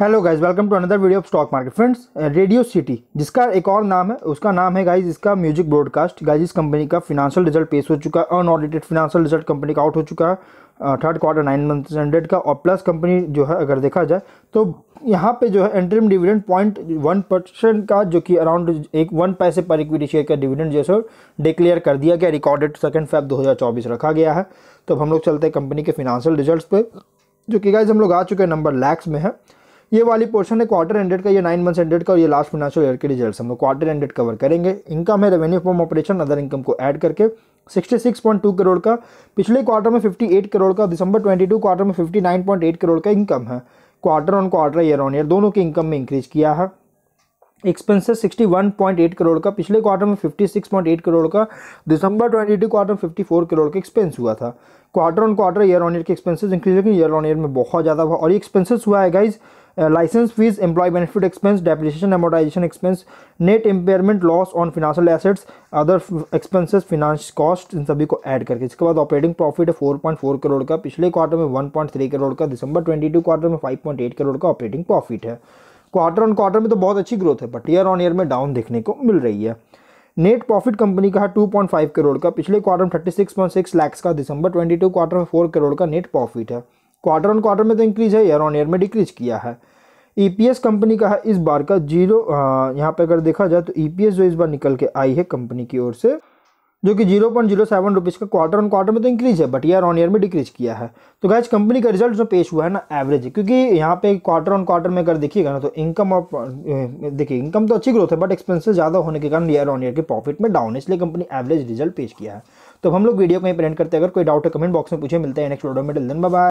hello guys welcome to another video of stock market friends Radio City जिसका एक और नाम है उसका नाम है गाइस इसका म्यूजिक ब्रॉडकास्ट गाइस इस कंपनी का फिनांशियल रिजल्ट पेश हो चुका है अनऑडिटेड फिनांशियल रिजल्ट कंपनी का आउट हो चुका है third quarter nine month hundred का और प्लस कंपनी जो है अगर देखा जाए तो यहाँ पे जो है interim dividend point one percent का जो कि अराउंड एक वन पैसे पर इक्विटी शेयर का डिविडेंड जैसे डिक्लेयर कर दिया गया रिकॉर्डेड सेकेंड फेब दो रखा गया है तो अब हम लोग चलते हैं कंपनी के फिनांशियल रिजल्ट पर जो कि गाइज हम लोग आ चुके हैं नंबर लैक्स में है ये वाली पोर्शन है क्वार्टर एंडेड का ये नाइन मंथ्स एंडेड का और ये लास्ट फिनेंशियल ईयर के रिजल्ट हम लोग क्वार्टर एंडेड कवर करेंगे इनकम है revenue from operation other income को ऐड करके 66.2 करोड़ का पिछले क्वार्टर में 58 करोड़ का दिसंबर 22 क्वार्टर में 59.8 करोड़ का इनकम है quarter on quarter year on year दोनों के इनकम में इंक्रीज किया है एक्सपेंसेस 61.8 करोड़ का पिछले क्वार्टर में 56.8 करोड़ का दिसंबर 22 क्वार्टर में 54 करोड़ का एक्सपेंस हुआ था quarter on quarter year on year के एक्सपेंसेस इंक्रीज लेकिन ईयर ऑन ईयर में बहुत ज़्यादा हुआ और ये एक्सपेंसेस हुआ है guys licence fee employ benefit expense depreciation amortisation expense net impairment loss on financial assets other expenses finance cost इन सभी को ऐड करके इसके बाद ऑपरेटिंग प्रॉफिट है फोर पॉइंट फोर करोड़ का पिछले क्वार्टर में वन पॉइंट थ्री करोड़ का दिसंबर ट्वेंटी टू क्वार्टर में फाइव पॉइंट एट करोड़ का ऑपरेटिंग प्रॉफिट है क्वार्टर ऑन क्वार्टर में तो बहुत अच्छी ग्रोथ है बट ईयर ऑन ईयर में डाउन देखने को मिल रही है नेट प्रॉफिट कंपनी का है फाइव करोड़ का पिछले क्वार्टर में thirty six point six lakhs का दिसंबर ट्वेंटी टू क्वार्टर में फोर करोड़ का नेट प्रॉफिट है क्वार्टर ऑन क्वार्टर में तो इंक्रीज है ईयर ऑन ईयर में डिक्रीज किया है ईपीएस e कंपनी का है इस बार का जीरो यहाँ पे अगर देखा जाए तो ईपीएस e जो इस बार निकल के आई है कंपनी की ओर से जो कि zero point zero seven rupees का क्वार्टर ऑन क्वार्टर में तो इंक्रीज है बट ईयर ऑन ईयर में डिक्रीज किया है तो गैज कंपनी का रिजल्ट जो पेश हुआ है ना एवरेज क्योंकि यहाँ पे क्वार्टर ऑन क्वार्टर में अगर देखिएगा ना तो इनकम और देखिए इनकम तो अच्छी ग्रोथ है बट एक्सपेंसेस ज़्यादा होने के कारण ईयर ऑन ईयर के प्रॉफिट में डाउन है इसलिए कंपनी एवरेज रिजल्ट पेश किया है तो हम लोग वीडियो को ही प्रेंट करते हैं अगर कोई डाउट है कमेंट बॉक्स में पूछे मिलते हैं नेक्स्ट वीडियो में डिल बाय